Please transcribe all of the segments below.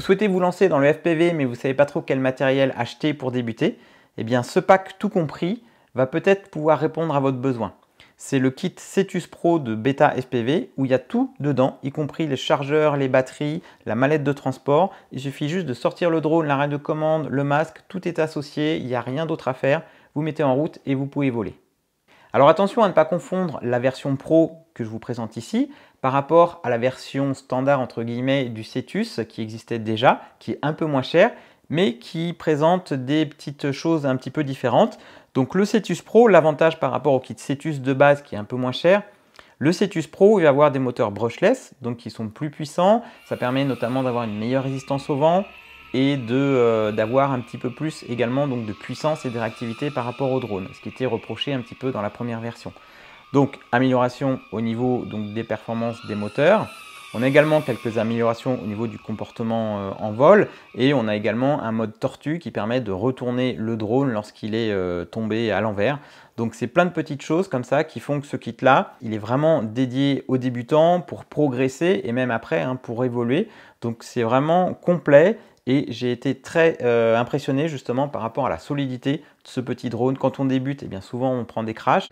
Vous souhaitez vous lancer dans le FPV mais vous ne savez pas trop quel matériel acheter pour débuter Eh bien ce pack tout compris va peut-être pouvoir répondre à votre besoin. C'est le kit Cetus Pro de Beta FPV où il y a tout dedans, y compris les chargeurs, les batteries, la mallette de transport. Il suffit juste de sortir le drone, de commande, le masque, tout est associé, il n'y a rien d'autre à faire. Vous mettez en route et vous pouvez voler. Alors attention à ne pas confondre la version Pro que je vous présente ici par rapport à la version standard entre guillemets du Cetus qui existait déjà, qui est un peu moins cher, mais qui présente des petites choses un petit peu différentes. Donc le Cetus Pro, l'avantage par rapport au kit Cetus de base qui est un peu moins cher, le Cetus Pro, va avoir des moteurs brushless, donc qui sont plus puissants. Ça permet notamment d'avoir une meilleure résistance au vent et euh, d'avoir un petit peu plus également donc, de puissance et de réactivité par rapport au drone, ce qui était reproché un petit peu dans la première version. Donc amélioration au niveau donc, des performances des moteurs. On a également quelques améliorations au niveau du comportement euh, en vol et on a également un mode tortue qui permet de retourner le drone lorsqu'il est euh, tombé à l'envers. Donc c'est plein de petites choses comme ça qui font que ce kit-là, il est vraiment dédié aux débutants pour progresser et même après hein, pour évoluer. Donc c'est vraiment complet et j'ai été très euh, impressionné justement par rapport à la solidité de ce petit drone. Quand on débute, et eh bien souvent on prend des crashs.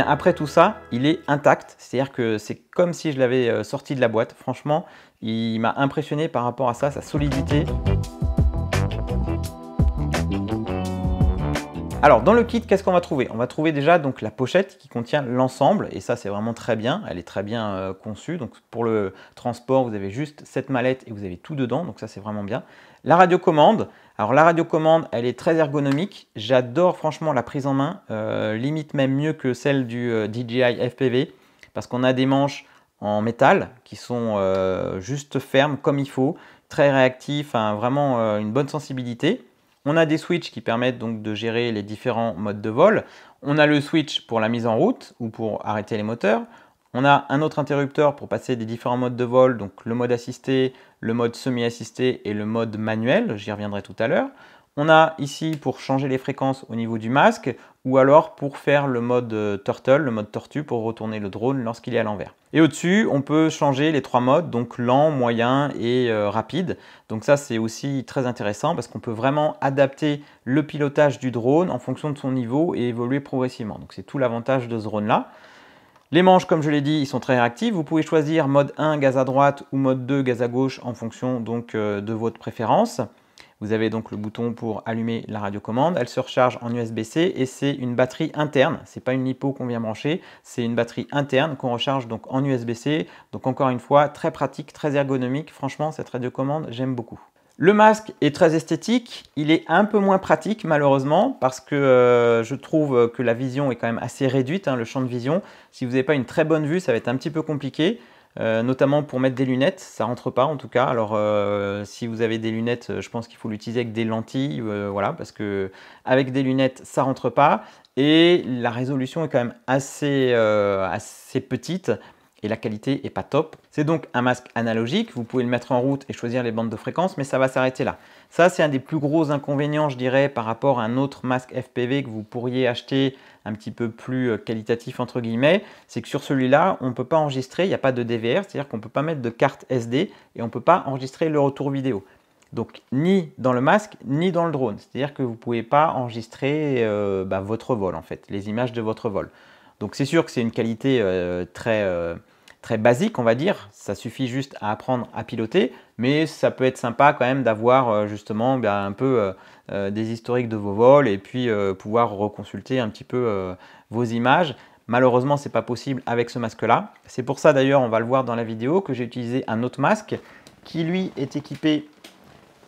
après tout ça, il est intact. C'est-à-dire que c'est comme si je l'avais euh, sorti de la boîte. Franchement, il m'a impressionné par rapport à ça, sa solidité. Alors dans le kit, qu'est-ce qu'on va trouver On va trouver déjà donc la pochette qui contient l'ensemble et ça c'est vraiment très bien, elle est très bien euh, conçue. Donc pour le transport, vous avez juste cette mallette et vous avez tout dedans, donc ça c'est vraiment bien. La radiocommande, alors la elle est très ergonomique. J'adore franchement la prise en main, euh, limite même mieux que celle du euh, DJI FPV, parce qu'on a des manches en métal qui sont euh, juste fermes comme il faut, très réactifs, vraiment une bonne sensibilité. On a des switches qui permettent donc de gérer les différents modes de vol. On a le switch pour la mise en route ou pour arrêter les moteurs. On a un autre interrupteur pour passer des différents modes de vol, donc le mode assisté, le mode semi-assisté et le mode manuel, j'y reviendrai tout à l'heure. On a ici pour changer les fréquences au niveau du masque ou alors pour faire le mode euh, turtle, le mode tortue pour retourner le drone lorsqu'il est à l'envers. Et au-dessus, on peut changer les trois modes, donc lent, moyen et euh, rapide. Donc ça, c'est aussi très intéressant parce qu'on peut vraiment adapter le pilotage du drone en fonction de son niveau et évoluer progressivement. Donc c'est tout l'avantage de ce drone-là. Les manches, comme je l'ai dit, ils sont très réactifs. Vous pouvez choisir mode 1 gaz à droite ou mode 2 gaz à gauche en fonction donc euh, de votre préférence. Vous avez donc le bouton pour allumer la radiocommande. Elle se recharge en USB-C et c'est une batterie interne. Ce n'est pas une lipo qu'on vient brancher, c'est une batterie interne qu'on recharge donc en USB-C. Donc encore une fois, très pratique, très ergonomique. Franchement, cette radiocommande, j'aime beaucoup. Le masque est très esthétique, il est un peu moins pratique malheureusement parce que euh, je trouve que la vision est quand même assez réduite, hein, le champ de vision. Si vous n'avez pas une très bonne vue, ça va être un petit peu compliqué. Euh, notamment pour mettre des lunettes, ça rentre pas en tout cas. Alors euh, si vous avez des lunettes, je pense qu'il faut l'utiliser avec des lentilles, voilà, parce que avec des lunettes, ça rentre pas. Et la résolution est quand même assez petite et la qualité est pas top. C'est donc un masque analogique, vous pouvez le mettre en route et choisir les bandes de fréquence, mais ça va s'arrêter là. Ça, c'est un des plus gros inconvénients, je dirais, par rapport à un autre masque FPV que vous pourriez acheter un petit peu plus euh, qualitatif, entre guillemets. C'est que sur celui-là, on ne peut pas enregistrer, il n'y a pas de DVR, c'est-à-dire qu'on ne peut pas mettre de carte SD et on ne peut pas enregistrer le retour vidéo. Donc ni dans le masque, ni dans le drone. C'est-à-dire que vous ne pouvez pas enregistrer euh, bah, votre vol, en fait, les images de votre vol. Donc c'est sûr que c'est une qualité euh, très très basique, on va dire. Ça suffit juste à apprendre à piloter, mais ça peut être sympa quand même d'avoir euh, justement eh bien, un peu euh, euh, des historiques de vos vols et puis pouvoir reconsulter un petit peu vos images. Malheureusement, c'est pas possible avec ce masque-là. C'est pour ça d'ailleurs, on va le voir dans la vidéo, que j'ai utilisé un autre masque qui lui est équipé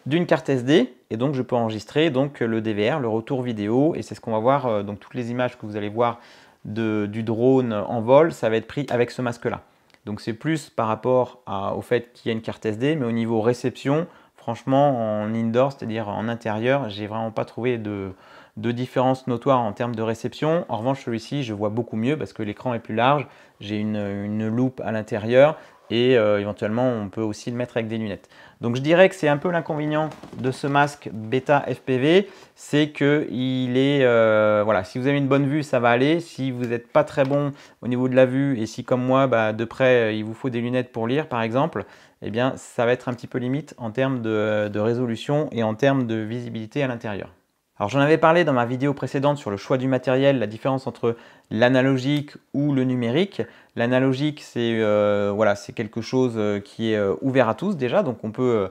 d'une carte SD et donc je peux enregistrer donc le DVR, le retour vidéo et c'est ce qu'on va voir donc toutes les images que vous allez voir du drone en vol, ça va être pris avec ce masque-là. Donc c'est plus par rapport au fait qu'il y a une carte SD, mais au niveau réception, franchement, en indoor, c'est-à-dire en intérieur, j'ai vraiment pas trouvé de, différence notoire en termes de réception. En revanche, celui-ci, je vois beaucoup mieux parce que l'écran est plus large, j'ai une, loupe à l'intérieur, et euh, éventuellement on peut aussi le mettre avec des lunettes. Donc je dirais que c'est un peu l'inconvénient de ce masque Beta FPV, c'est que il est euh, voilà, si vous avez une bonne vue ça va aller, si vous n'êtes pas très bon au niveau de la vue et si comme moi bah, de près euh, il vous faut des lunettes pour lire par exemple, eh bien ça va être un petit peu limite en termes de résolution et en termes de visibilité à l'intérieur. Alors j'en avais parlé dans ma vidéo précédente sur le choix du matériel, la différence entre l'analogique ou le numérique. L'analogique, c'est euh, quelque chose euh, qui est euh, ouvert à tous déjà, donc on peut,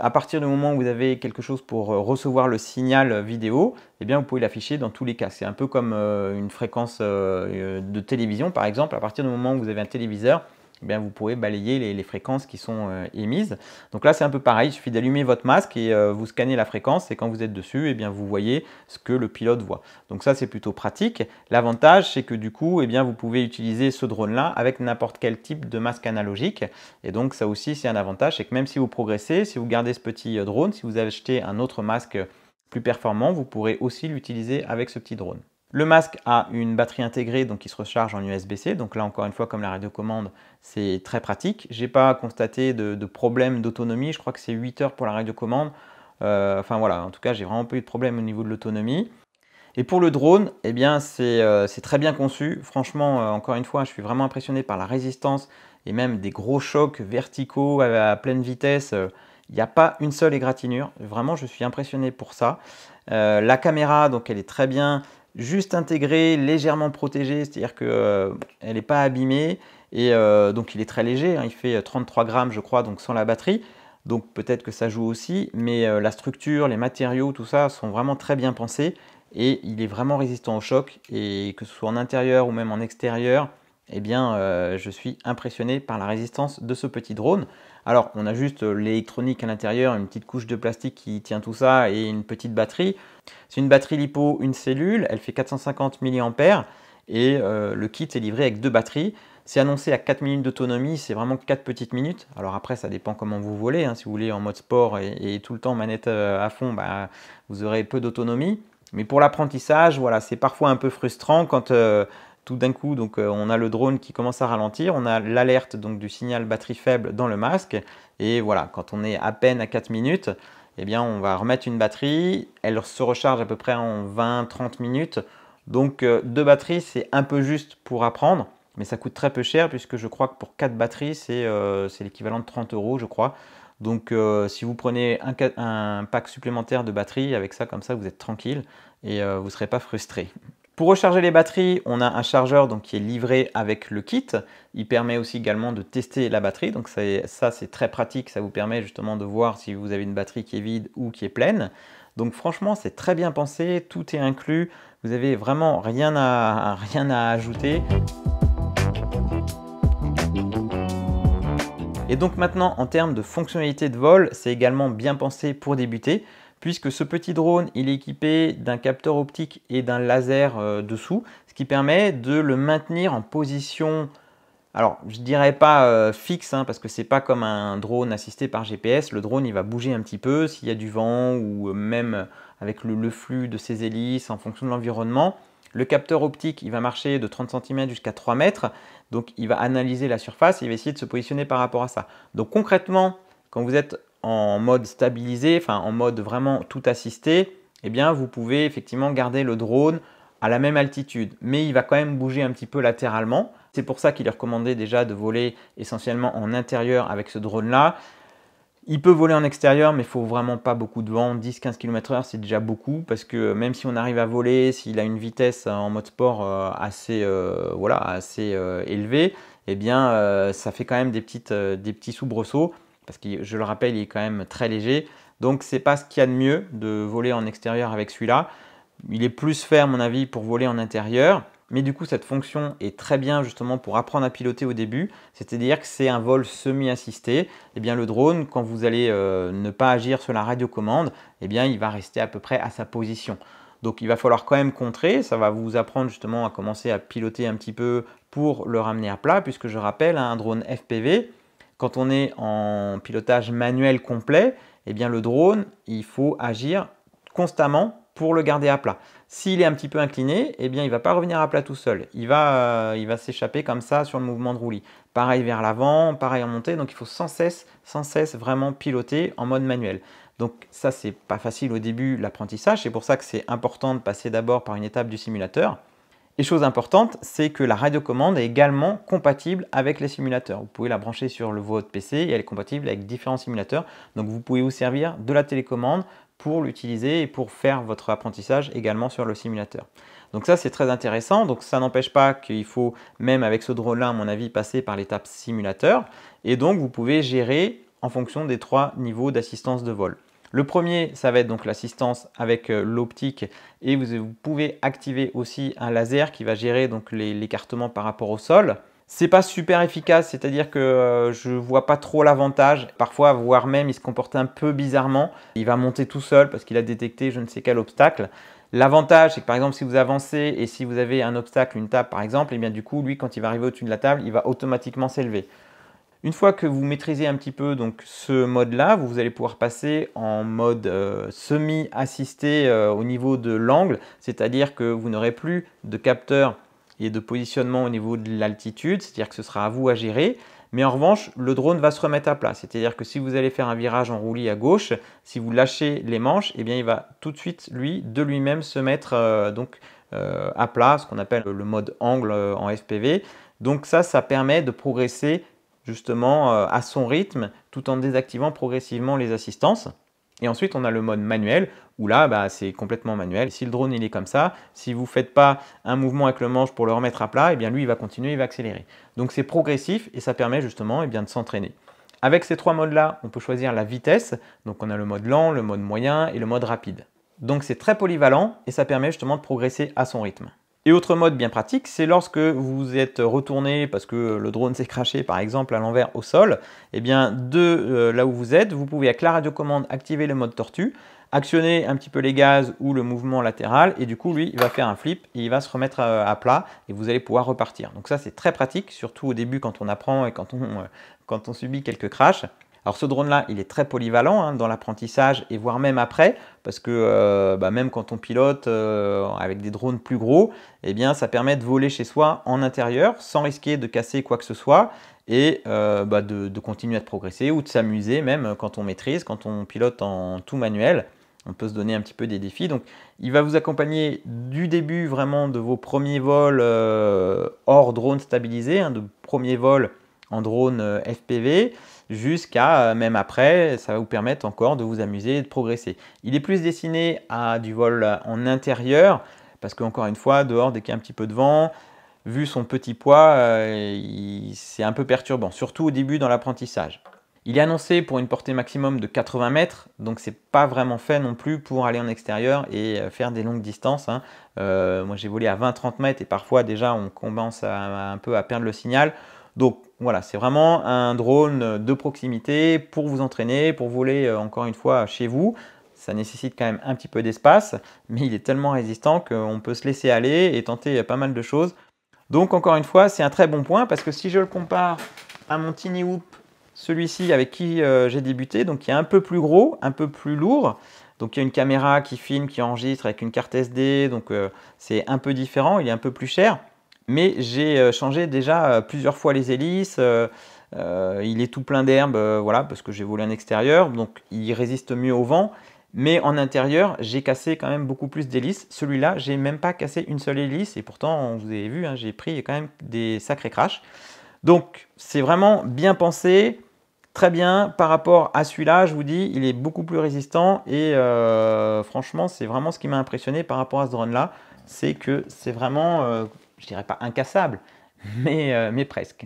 à partir du moment où vous avez quelque chose pour recevoir le signal vidéo, eh bien vous pouvez l'afficher dans tous les cas. C'est un peu comme une fréquence de télévision par exemple, à partir du moment où vous avez un téléviseur, eh vous pouvez balayer les, fréquences qui sont euh, émises. Donc là, c'est un peu pareil, il suffit d'allumer votre masque et euh, vous scannez la fréquence, et quand vous êtes dessus, eh bien, vous voyez ce que le pilote voit. Donc ça, c'est plutôt pratique. L'avantage, c'est que du coup, eh bien, vous pouvez utiliser ce drone-là avec n'importe quel type de masque analogique. Et donc ça aussi, c'est un avantage, c'est que même si vous progressez, si vous gardez ce petit euh, drone, si vous achetez un autre masque plus performant, vous pourrez aussi l'utiliser avec ce petit drone. Le masque a une batterie intégrée donc il se recharge en USB-C. Donc là encore une fois comme la radio-commande, c'est très pratique. J'ai pas constaté de, problème d'autonomie. Je crois que c'est 8 heures pour la radiocommande. commande euh, enfin voilà, en tout cas j'ai vraiment pas eu de problème au niveau de l'autonomie. Et pour le drone, eh bien c'est euh, très bien conçu. Franchement, euh, encore une fois, je suis vraiment impressionné par la résistance et même des gros chocs verticaux à, pleine vitesse. Il n'y a pas une seule égratignure. Vraiment, je suis impressionné pour ça. la caméra, donc elle est très bien juste intégré, légèrement protégé, c'est-à-dire qu'elle euh, n'est pas abîmée. Et euh, donc il est très léger, hein. il fait 33 euh, grammes je crois, donc sans la batterie. Donc peut-être que ça joue aussi, mais la structure, les matériaux, tout ça sont vraiment très bien pensés. Et il est vraiment résistant au choc, et que ce soit en intérieur ou même en extérieur, eh bien je suis impressionné par la résistance de ce petit drone alors on a juste euh, l'électronique à l'intérieur, une petite couche de plastique qui tient tout ça et une petite batterie. C'est une batterie lipo, une cellule, elle fait 450 mAh et euh, le kit est livré avec deux batteries. C'est annoncé à 4 minutes d'autonomie, c'est vraiment 4 petites minutes. Alors après, ça dépend comment vous voulez. Hein. Si vous voulez en mode sport et, tout le temps manette euh, à fond, bah, vous aurez peu d'autonomie. Mais pour l'apprentissage, voilà, c'est parfois un peu frustrant quand tout d'un coup, donc, euh, on a le drone qui commence à ralentir, on a l'alerte donc du signal batterie faible dans le masque. Et voilà, quand on est à peine à 4 minutes, eh bien, on va remettre une batterie. Elle se recharge à peu près en 20-30 minutes. Donc, euh, deux batteries, c'est un peu juste pour apprendre mais ça coûte très peu cher puisque je crois que pour 4 batteries, euh, c'est l'équivalent de 30 euros, je crois. Donc si vous prenez un, pack supplémentaire de batteries, avec ça, comme ça, vous êtes tranquille et vous ne serez pas frustré. Pour recharger les batteries, on a un chargeur donc, qui est livré avec le kit. Il permet aussi également de tester la batterie. Donc ça, c'est très pratique. Ça vous permet justement de voir si vous avez une batterie qui est vide ou qui est pleine. Donc franchement, c'est très bien pensé. Tout est inclus. Vous n'avez vraiment rien à, rien à ajouter. Et donc maintenant, en termes de fonctionnalité de vol, c'est également bien pensé pour débuter puisque ce petit drone il est équipé d'un capteur optique et d'un laser euh, dessous, ce qui permet de le maintenir en position, alors je dirais pas euh, fixe, hein, parce que c'est pas comme un drone assisté par GPS, le drone il va bouger un petit peu s'il y a du vent ou euh, même avec le, flux de ses hélices en fonction de l'environnement. Le capteur optique, il va marcher de 30 cm jusqu'à 3 mètres. Donc, il va analyser la surface et il va essayer de se positionner par rapport à ça. Donc, concrètement, quand vous êtes en mode stabilisé, enfin en mode vraiment tout assisté, eh bien vous pouvez effectivement garder le drone à la même altitude, mais il va quand même bouger un petit peu latéralement. C'est pour ça qu'il est recommandé déjà de voler essentiellement en intérieur avec ce drone-là. Il peut voler en extérieur, mais il faut vraiment pas beaucoup de vent. 10-15 km/h, c'est déjà beaucoup parce que même si on arrive à voler, s'il a une vitesse euh, en mode sport euh, assez, euh, voilà, assez élevée, eh bien, ça fait quand même des, petites, des petits soubresauts parce que je le rappelle, il est quand même très léger. Donc c'est pas ce qu'il y a de mieux de voler en extérieur avec celui-là. Il est plus fait à mon avis pour voler en intérieur. Mais du coup, cette fonction est très bien justement pour apprendre à piloter au début, c'est-à-dire que c'est un vol semi-assisté. Eh bien, le drone, quand vous allez euh, ne pas agir sur la radiocommande, eh bien, il va rester à peu près à sa position. Donc, il va falloir quand même contrer. Ça va vous apprendre justement à commencer à piloter un petit peu pour le ramener à plat, puisque je rappelle, un drone FPV, quand on est en pilotage manuel complet, eh bien le drone, il faut agir constamment pour le garder à plat. S'il est un petit peu incliné, eh bien il ne va pas revenir à plat tout seul. Euh, il va, s'échapper comme ça sur le mouvement de roulis. Pareil vers l'avant, pareil en montée. Donc il faut sans cesse, sans cesse vraiment piloter en mode manuel. Donc ça, c'est pas facile au début l'apprentissage. C'est pour ça que c'est important de passer d'abord par une étape du simulateur. Et chose importante, c'est que la radiocommande est également compatible avec les simulateurs. Vous pouvez la brancher sur le, votre PC et elle est compatible avec différents simulateurs. Donc vous pouvez vous servir de la télécommande pour l'utiliser et pour faire votre apprentissage également sur le simulateur. Donc ça c'est très intéressant, donc ça n'empêche pas qu'il faut même avec ce drone là à mon avis passer par l'étape simulateur et donc vous pouvez gérer en fonction des trois niveaux d'assistance de vol. Le premier, ça va être donc l'assistance avec euh, l'optique et vous, pouvez activer aussi un laser qui va gérer donc l'écartement par rapport au sol. C'est pas super efficace, c'est-à-dire que euh, je ne vois pas trop l'avantage. Parfois, voire même, il se comporte un peu bizarrement. Il va monter tout seul parce qu'il a détecté je ne sais quel obstacle. L'avantage, c'est que par exemple, si vous avancez et si vous avez un obstacle, une table par exemple, et eh bien du coup, lui, quand il va arriver au-dessus de la table, il va automatiquement s'élever. Une fois que vous maîtrisez un petit peu donc, ce mode-là, vous allez pouvoir passer en mode euh, semi-assisté euh, au niveau de l'angle, c'est-à-dire que vous n'aurez plus de capteur et de positionnement au niveau de l'altitude, c'est-à-dire que ce sera à vous à gérer. Mais en revanche, le drone va se remettre à plat, c'est-à-dire que si vous allez faire un virage en roulis à gauche, si vous lâchez les manches, eh bien, il va tout de suite, lui, de lui-même se mettre euh, donc, à plat, ce qu'on appelle le mode angle en FPV. Donc ça, ça permet de progresser justement euh, à son rythme tout en désactivant progressivement les assistances. Et ensuite, on a le mode manuel, où là, bah, c'est complètement manuel. Si le drone, il est comme ça, si vous ne faites pas un mouvement avec le manche pour le remettre à plat, et eh bien lui, il va continuer, il va accélérer. Donc c'est progressif et ça permet justement et eh bien, de s'entraîner. Avec ces trois modes-là, on peut choisir la vitesse. Donc on a le mode lent, le mode moyen et le mode rapide. Donc c'est très polyvalent et ça permet justement de progresser à son rythme. Et autre mode bien pratique, c'est lorsque vous êtes retourné parce que le drone s'est craché par exemple à l'envers au sol, et eh bien de euh, là où vous êtes, vous pouvez avec la radiocommande activer le mode tortue, actionner un petit peu les gaz ou le mouvement latéral et du coup lui il va faire un flip il va se remettre euh, à, plat et vous allez pouvoir repartir. Donc ça c'est très pratique, surtout au début quand on apprend et quand on, euh, quand on subit quelques crashs. Alors ce drone-là, il est très polyvalent hein, dans l'apprentissage et voire même après, parce que euh, bah, même quand on pilote euh, avec des drones plus gros, eh bien ça permet de voler chez soi en intérieur sans risquer de casser quoi que ce soit et euh, bah, de, continuer à progresser ou de s'amuser même quand on maîtrise, quand on pilote en tout manuel. On peut se donner un petit peu des défis. Donc, il va vous accompagner du début vraiment de vos premiers vols hors drone stabilisé, hein, de premiers vols en drone FPV jusqu'à euh, même après, ça va vous permettre encore de vous amuser et de progresser. Il est plus destiné à du vol en intérieur, parce qu'encore une fois, dehors, dès qu'il y a un petit peu de vent, vu son petit poids, euh, c'est un peu perturbant, surtout au début dans l'apprentissage. Il est annoncé pour une portée maximum de 80 mètres, donc c'est pas vraiment fait non plus pour aller en extérieur et euh, faire des longues distances. Hein. moi j'ai volé à 20-30 mètres et parfois déjà on commence un peu à perdre le signal. Donc voilà, c'est vraiment un drone de proximité pour vous entraîner, pour voler euh, encore une fois chez vous. Ça nécessite quand même un petit peu d'espace, mais il est tellement résistant qu'on peut se laisser aller et tenter euh, pas mal de choses. Donc encore une fois, c'est un très bon point parce que si je le compare à mon Tiny Hoop, celui-ci avec qui euh, j'ai débuté, donc qui est un peu plus gros, un peu plus lourd, donc il y a une caméra qui filme, qui enregistre avec une carte SD, donc c'est un peu différent, il est un peu plus cher mais j'ai euh, changé déjà euh, plusieurs fois les hélices. Euh, il est tout plein d'herbe, voilà, parce que j'ai volé en extérieur, donc il résiste mieux au vent. Mais en intérieur, j'ai cassé quand même beaucoup plus d'hélices. Celui-là, j'ai même pas cassé une seule hélice, et pourtant, vous avez vu, hein, j'ai pris quand même des sacrés crashs. Donc, c'est vraiment bien pensé, très bien. Par rapport à celui-là, je vous dis, il est beaucoup plus résistant, et franchement, c'est vraiment ce qui m'a impressionné par rapport à ce drone-là, c'est que c'est vraiment je dirais pas incassable, euh, mais, presque.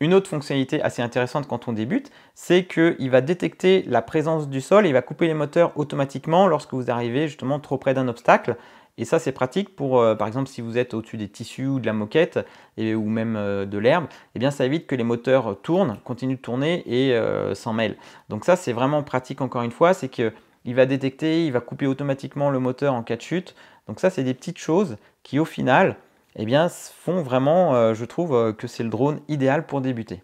Une autre fonctionnalité assez intéressante quand on débute, c'est qu'il va détecter la présence du sol il va couper les moteurs automatiquement lorsque vous arrivez justement trop près d'un obstacle. Et ça, c'est pratique pour, euh, par exemple, si vous êtes au-dessus des tissus ou de la moquette ou même euh, de l'herbe, eh bien, ça évite que les moteurs tournent, continuent de tourner et s'en mêlent. Donc ça, c'est vraiment pratique encore une fois, c'est qu'il va détecter, il va couper automatiquement le moteur en cas de chute. Donc ça, c'est des petites choses qui, au final, eh bien, font vraiment, euh, je trouve, euh, que c'est le drone idéal pour débuter.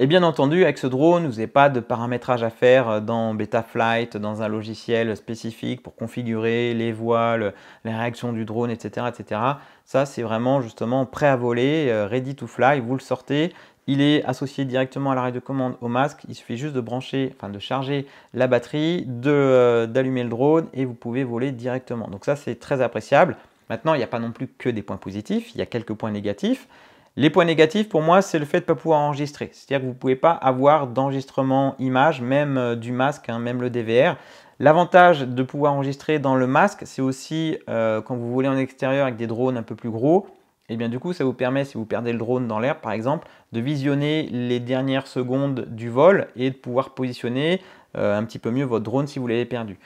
Et bien entendu, avec ce drone, vous n'avez pas de paramétrage à faire euh, dans Betaflight, dans un logiciel spécifique pour configurer les voiles, les réactions du drone, etc. etc. Ça, c'est vraiment justement prêt à voler, ready to fly, vous le sortez. Il est associé directement à l'arrêt de commande au masque. Il suffit juste de brancher, enfin de charger la batterie, d'allumer le drone et vous pouvez voler directement. Donc ça, c'est très appréciable. Maintenant, il n'y a pas non plus que des points positifs, il y a quelques points négatifs. Les points négatifs, pour moi, c'est le fait de ne pas pouvoir enregistrer. C'est-à-dire que vous ne pouvez pas avoir d'enregistrement image, même euh, du masque, hein, même le DVR. L'avantage de pouvoir enregistrer dans le masque, c'est aussi euh, quand vous voulez en extérieur avec des drones un peu plus gros, et eh bien du coup ça vous permet, si vous perdez le drone dans l'air par exemple, de visionner les dernières secondes du vol et de pouvoir positionner euh, un petit peu mieux votre drone si vous l'avez perdu.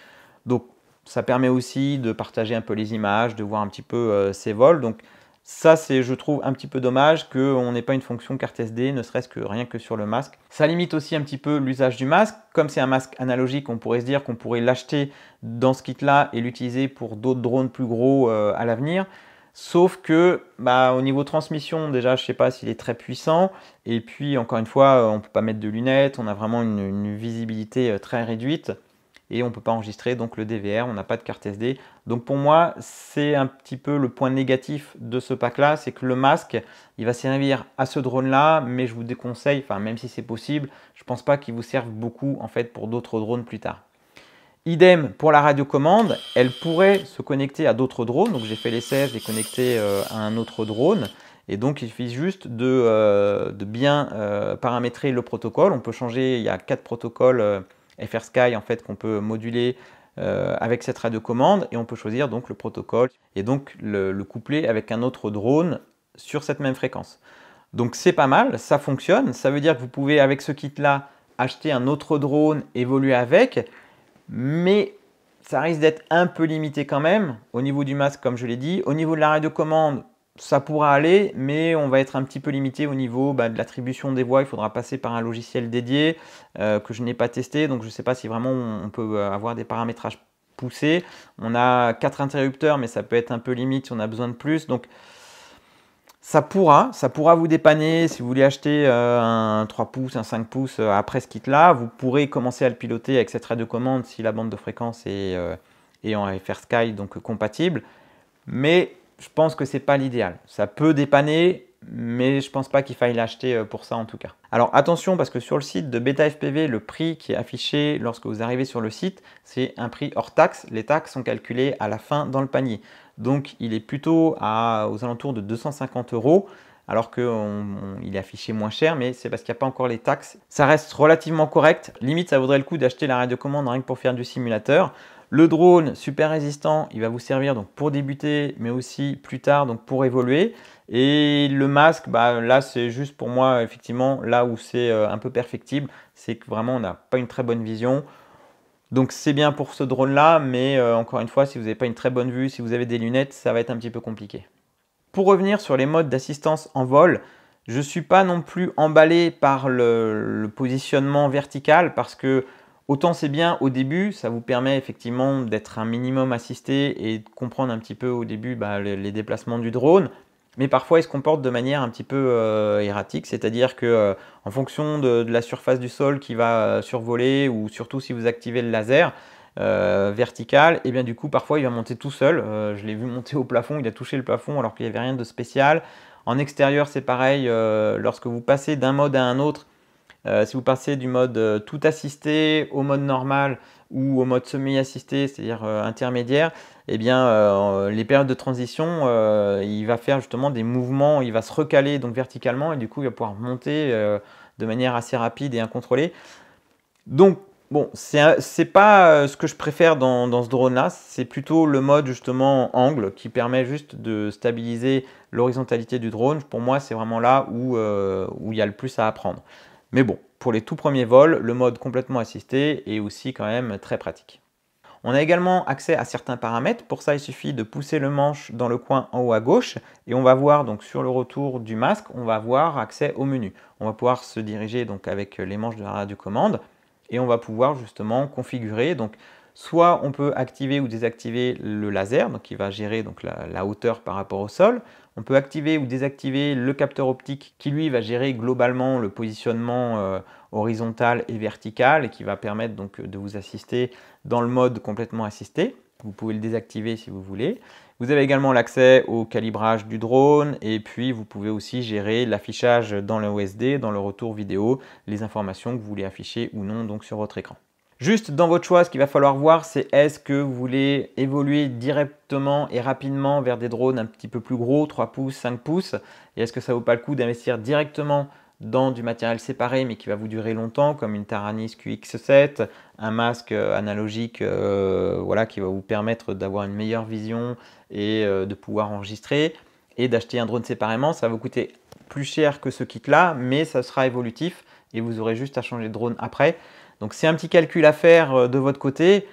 Donc ça permet aussi de partager un peu les images, de voir un petit peu ses euh, vols. Donc ça, c'est, je trouve, un petit peu dommage qu'on n'ait pas une fonction carte SD, ne serait-ce que rien que sur le masque. Ça limite aussi un petit peu l'usage du masque. Comme c'est un masque analogique, on pourrait se dire qu'on pourrait l'acheter dans ce kit-là et l'utiliser pour d'autres drones plus gros euh, à l'avenir. Sauf que, bah, au niveau transmission, déjà, je ne sais pas s'il est très puissant. Et puis, encore une fois, on ne peut pas mettre de lunettes, on a vraiment une visibilité euh, très réduite et on ne peut pas enregistrer donc le DVR, on n'a pas de carte SD. Donc pour moi, c'est un petit peu le point négatif de ce pack-là, c'est que le masque, il va servir à ce drone-là, mais je vous déconseille, enfin même si c'est possible, je ne pense pas qu'il vous serve beaucoup en fait pour d'autres drones plus tard. Idem pour la radiocommande, elle pourrait se connecter à d'autres drones. Donc j'ai fait l'essai, je l'ai connecté euh, à un autre drone. Et donc il suffit juste de, euh, bien euh, paramétrer le protocole. On peut changer, il y a quatre protocoles FR Sky en fait qu'on peut moduler euh, avec cette radio-commande et on peut choisir donc le protocole et donc le, coupler avec un autre drone sur cette même fréquence. Donc c'est pas mal, ça fonctionne, ça veut dire que vous pouvez avec ce kit là acheter un autre drone, évoluer avec, mais ça risque d'être un peu limité quand même au niveau du masque comme je l'ai dit, au niveau de la radio-commande ça pourra aller, mais on va être un petit peu limité au niveau bah, de l'attribution des voix. Il faudra passer par un logiciel dédié euh, que je n'ai pas testé, donc je ne sais pas si vraiment on peut euh, avoir des paramétrages poussés. On a quatre interrupteurs, mais ça peut être un peu limite si on a besoin de plus. Donc ça pourra, ça pourra vous dépanner si vous voulez acheter euh, un 3 pouces, un 5 pouces après ce kit-là. Vous pourrez commencer à le piloter avec cette raie de commande si la bande de fréquence est, est en FR Sky donc compatible. Mais je pense que c'est pas l'idéal. Ça peut dépanner, mais je pense pas qu'il faille l'acheter euh, pour ça en tout cas. Alors attention parce que sur le site de BetaFPV, FPV, le prix qui est affiché lorsque vous arrivez sur le site, c'est un prix hors taxe. Les taxes sont calculées à la fin dans le panier. Donc il est plutôt à, aux alentours de 250 euros alors qu'il est affiché moins cher, mais c'est parce qu'il n'y a pas encore les taxes. Ça reste relativement correct. Limite, ça vaudrait le coup d'acheter la radio-commande rien que pour faire du simulateur. Le drone, super résistant, il va vous servir donc pour débuter, mais aussi plus tard donc pour évoluer. Et le masque, bah, là c'est juste pour moi effectivement là où c'est euh, un peu perfectible, c'est que vraiment on n'a pas une très bonne vision. Donc c'est bien pour ce drone là, mais euh, encore une fois, si vous n'avez pas une très bonne vue, si vous avez des lunettes, ça va être un petit peu compliqué. Pour revenir sur les modes d'assistance en vol, je ne suis pas non plus emballé par le positionnement vertical parce que Autant c'est bien au début, ça vous permet effectivement d'être un minimum assisté et de comprendre un petit peu au début bah, les, déplacements du drone. Mais parfois, il se comporte de manière un petit peu euh, erratique, c'est-à-dire que euh, en fonction de, la surface du sol qui va euh, survoler, ou surtout si vous activez le laser vertical, et eh bien du coup, parfois, il va monter tout seul. je l'ai vu monter au plafond, il a touché le plafond alors qu'il n'y avait rien de spécial. En extérieur, c'est pareil. lorsque vous passez d'un mode à un autre, euh, si vous passez du mode euh, tout assisté au mode normal ou au mode semi-assisté, c'est-à-dire euh, intermédiaire, eh bien, les périodes de transition, il va faire justement des mouvements, il va se recaler donc verticalement et du coup, il va pouvoir monter de manière assez rapide et incontrôlée. Donc, Bon, n'est pas ce que je préfère dans, ce drone-là, c'est plutôt le mode justement angle qui permet juste de stabiliser l'horizontalité du drone. Pour moi, c'est vraiment là où, où il y a le plus à apprendre. Mais bon, pour les tout premiers vols, le mode complètement assisté est aussi quand même très pratique. On a également accès à certains paramètres. Pour ça, il suffit de pousser le manche dans le coin en haut à gauche et on va voir donc sur le retour du masque, on va avoir accès au menu. On va pouvoir se diriger donc avec les manches de la radio-commande et on va pouvoir justement configurer donc soit on peut activer ou désactiver le laser donc qui va gérer donc la hauteur par rapport au sol, on peut activer ou désactiver le capteur optique qui lui va gérer globalement le positionnement euh, horizontal et vertical et qui va permettre donc de vous assister dans le mode complètement assisté. Vous pouvez le désactiver si vous voulez. Vous avez également l'accès au calibrage du drone et puis vous pouvez aussi gérer l'affichage dans le OSD, dans le retour vidéo, les informations que vous voulez afficher ou non donc sur votre écran. Juste dans votre choix, ce qu'il va falloir voir, c'est est-ce que vous voulez évoluer directement et rapidement vers des drones un petit peu plus gros, 3 pouces, 5 pouces, et est-ce que ça vaut pas le coup d'investir directement dans du matériel séparé mais qui va vous durer longtemps, comme une Taranis QX7, un masque euh, analogique euh, voilà, qui va vous permettre d'avoir une meilleure vision et euh, de pouvoir enregistrer, et d'acheter un drone séparément, ça va vous coûter plus cher que ce kit-là, mais ça sera évolutif et vous aurez juste à changer de drone après. Donc c'est un petit calcul à faire euh, de votre côté.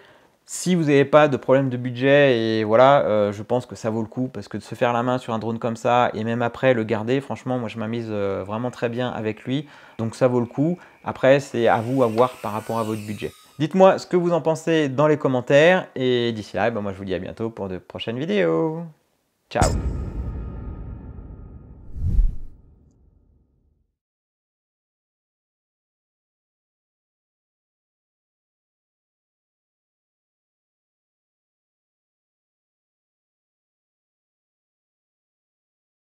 Si vous n'avez pas de problème de budget, et voilà, euh, je pense que ça vaut le coup parce que de se faire la main sur un drone comme ça et même après le garder, franchement, moi je m'amuse euh, vraiment très bien avec lui. Donc ça vaut le coup. Après, c'est à vous à voir par rapport à votre budget. Dites-moi ce que vous en pensez dans les commentaires et d'ici là, eh ben, moi je vous dis à bientôt pour de prochaines vidéos. Ciao